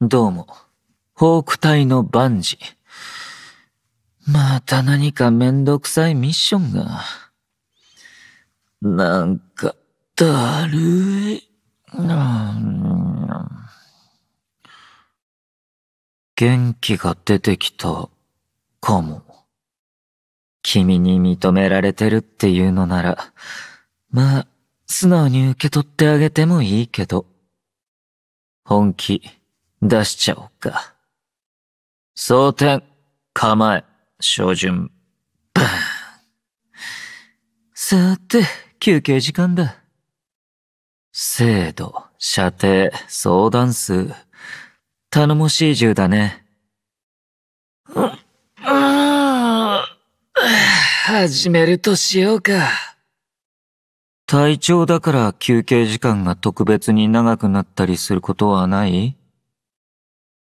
どうも、ホーク隊の万事。また何かめんどくさいミッションが。なんか、だるい。元気が出てきた、かも。君に認められてるっていうのなら、まあ、素直に受け取ってあげてもいいけど。本気。出しちゃおうか。蒼天、構え、照準、バーン。さて、休憩時間だ。精度、射程、相談数。頼もしい銃だね。うん、始めるとしようか。体調だから休憩時間が特別に長くなったりすることはない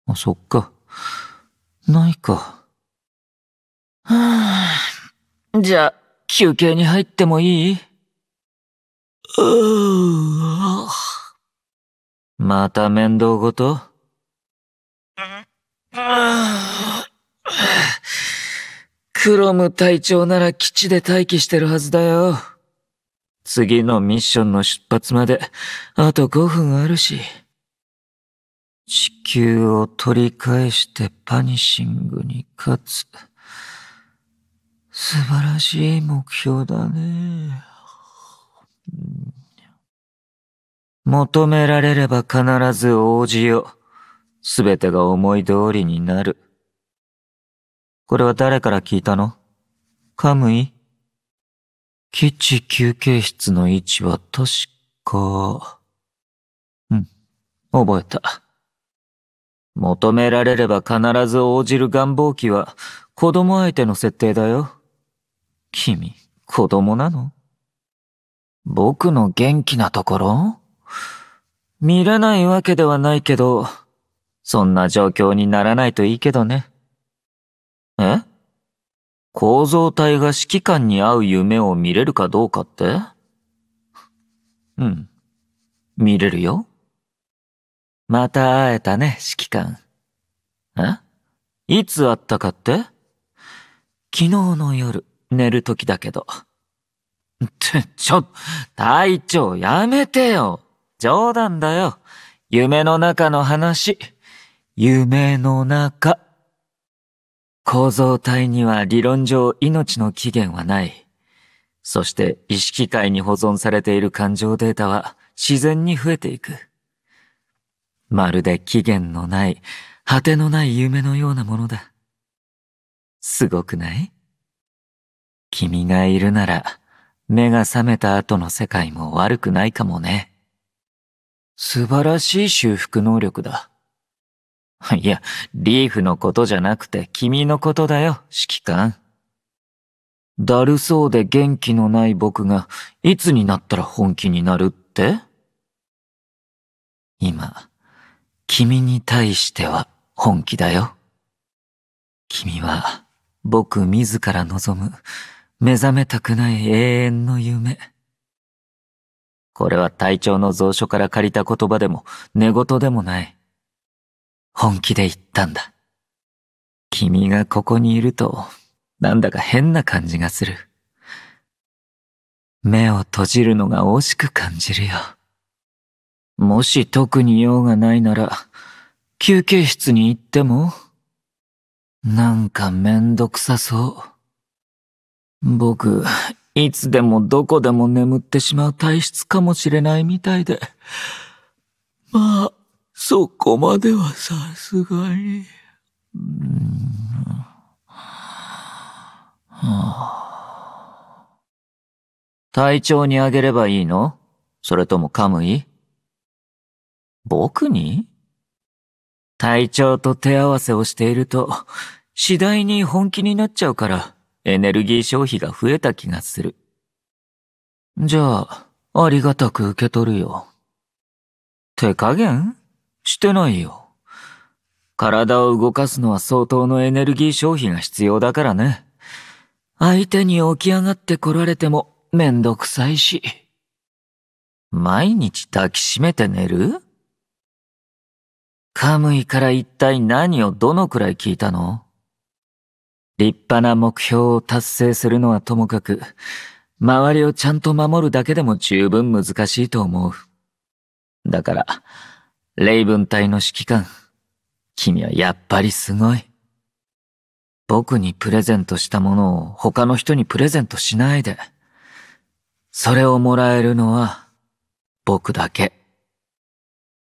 あ、そっか。ないか。はぁ、じゃあ、休憩に入ってもいいまた面倒ごとクロム隊長なら基地で待機してるはずだよ。次のミッションの出発まで、あと5分あるし。地球を取り返してパニシングに勝つ。素晴らしい目標だね。求められれば必ず応じよう。すべてが思い通りになる。これは誰から聞いたのカムイ基地休憩室の位置は確か、うん、覚えた。求められれば必ず応じる願望期は子供相手の設定だよ。君、子供なの僕の元気なところ見れないわけではないけど、そんな状況にならないといいけどね。え構造体が指揮官に合う夢を見れるかどうかってうん。見れるよ。また会えたね、指揮官。えいつ会ったかって昨日の夜、寝る時だけど。ちょ、ちょ、隊長やめてよ。冗談だよ。夢の中の話。夢の中。構造体には理論上命の起源はない。そして意識界に保存されている感情データは自然に増えていく。まるで期限のない、果てのない夢のようなものだ。すごくない君がいるなら、目が覚めた後の世界も悪くないかもね。素晴らしい修復能力だ。いや、リーフのことじゃなくて君のことだよ、指揮官。だるそうで元気のない僕が、いつになったら本気になるって今、君に対しては本気だよ。君は僕自ら望む目覚めたくない永遠の夢。これは隊長の蔵書から借りた言葉でも寝言でもない。本気で言ったんだ。君がここにいるとなんだか変な感じがする。目を閉じるのが惜しく感じるよ。もし特に用がないなら、休憩室に行ってもなんかめんどくさそう。僕、いつでもどこでも眠ってしまう体質かもしれないみたいで。まあ、そこまではさすがに。体調にあげればいいのそれともカムイ僕に体調と手合わせをしていると、次第に本気になっちゃうから、エネルギー消費が増えた気がする。じゃあ、ありがたく受け取るよ。手加減してないよ。体を動かすのは相当のエネルギー消費が必要だからね。相手に起き上がって来られてもめんどくさいし。毎日抱きしめて寝るカムイから一体何をどのくらい聞いたの立派な目標を達成するのはともかく、周りをちゃんと守るだけでも十分難しいと思う。だから、レイブン隊の指揮官、君はやっぱりすごい。僕にプレゼントしたものを他の人にプレゼントしないで。それをもらえるのは僕だけ。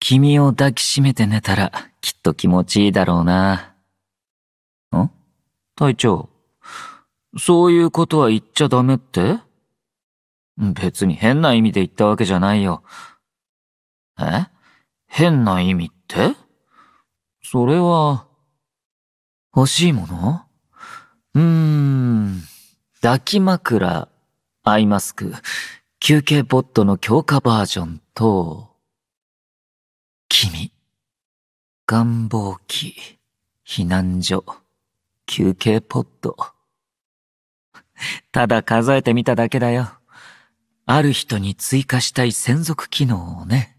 君を抱きしめて寝たらきっと気持ちいいだろうな。ん隊長、そういうことは言っちゃダメって別に変な意味で言ったわけじゃないよ。え変な意味ってそれは、欲しいものうーん、抱き枕、アイマスク、休憩ポットの強化バージョンと、君。願望機、避難所、休憩ポット。ただ数えてみただけだよ。ある人に追加したい専属機能をね。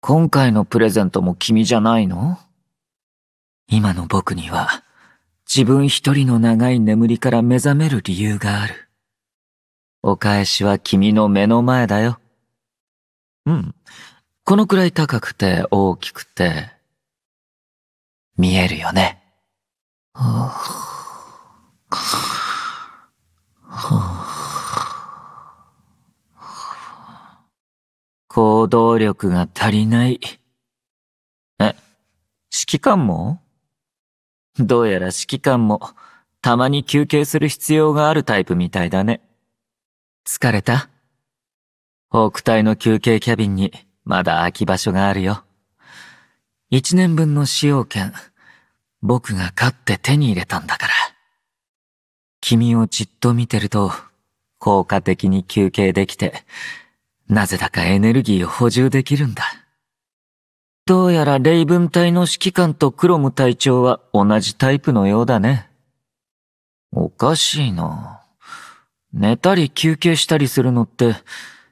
今回のプレゼントも君じゃないの今の僕には自分一人の長い眠りから目覚める理由がある。お返しは君の目の前だよ。うん。このくらい高くて大きくて、見えるよね。行動力が足りない。え、指揮官もどうやら指揮官もたまに休憩する必要があるタイプみたいだね。疲れた北隊の休憩キャビンにまだ空き場所があるよ。一年分の使用権、僕が勝って手に入れたんだから。君をじっと見てると、効果的に休憩できて、なぜだかエネルギーを補充できるんだ。どうやら霊文隊の指揮官とクロム隊長は同じタイプのようだね。おかしいな。寝たり休憩したりするのって、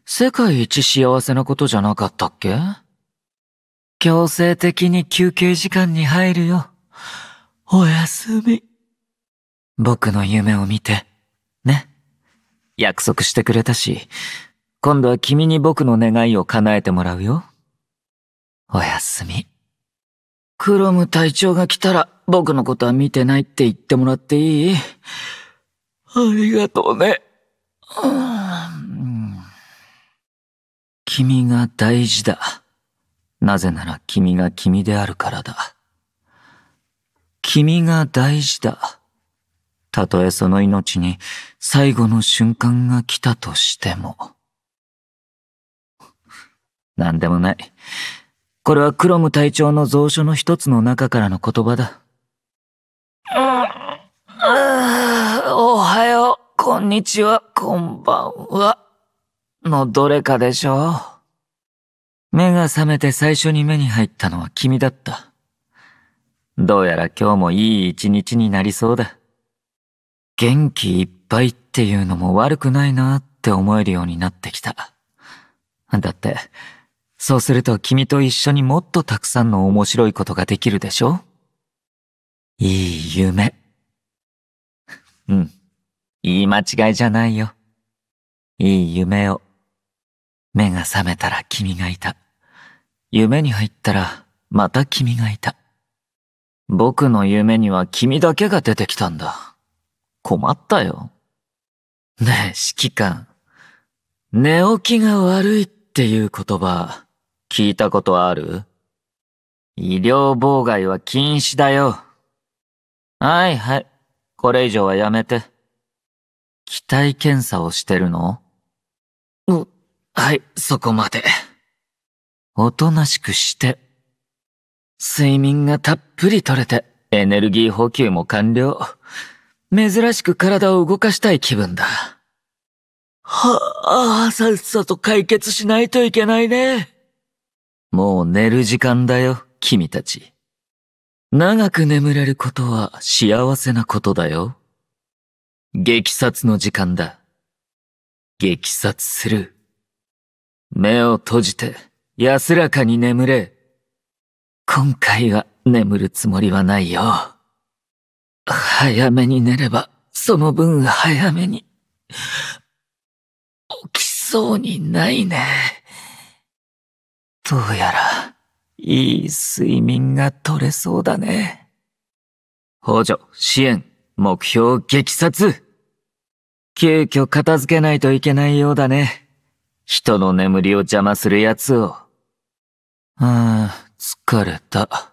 世界一幸せなことじゃなかったっけ強制的に休憩時間に入るよ。おやすみ。僕の夢を見て、ね。約束してくれたし、今度は君に僕の願いを叶えてもらうよ。おやすみ。クロム隊長が来たら僕のことは見てないって言ってもらっていいありがとうね。うん君が大事だ。なぜなら君が君であるからだ。君が大事だ。たとえその命に最後の瞬間が来たとしても。何でもない。これはクロム隊長の蔵書の一つの中からの言葉だ。うん、おはよう、こんにちは、こんばんは。のどれかでしょう。目が覚めて最初に目に入ったのは君だった。どうやら今日もいい一日になりそうだ。元気いっぱいっていうのも悪くないなって思えるようになってきた。だって、そうすると君と一緒にもっとたくさんの面白いことができるでしょいい夢。うん。言い間違いじゃないよ。いい夢を。目が覚めたら君がいた。夢に入ったらまた君がいた。僕の夢には君だけが出てきたんだ。困ったよ。ねえ、指揮官。寝起きが悪いっていう言葉、聞いたことある医療妨害は禁止だよ。はいはい。これ以上はやめて。機体検査をしてるのう、はい、そこまで。おとなしくして。睡眠がたっぷりとれて、エネルギー補給も完了。珍しく体を動かしたい気分だ。はあ、さっさと解決しないといけないね。もう寝る時間だよ、君たち。長く眠れることは幸せなことだよ。激殺の時間だ。激殺する。目を閉じて安らかに眠れ。今回は眠るつもりはないよ。早めに寝れば、その分早めに、起きそうにないね。どうやら、いい睡眠が取れそうだね。補助、支援、目標、撃殺。急遽片付けないといけないようだね。人の眠りを邪魔する奴を。ああ、疲れた。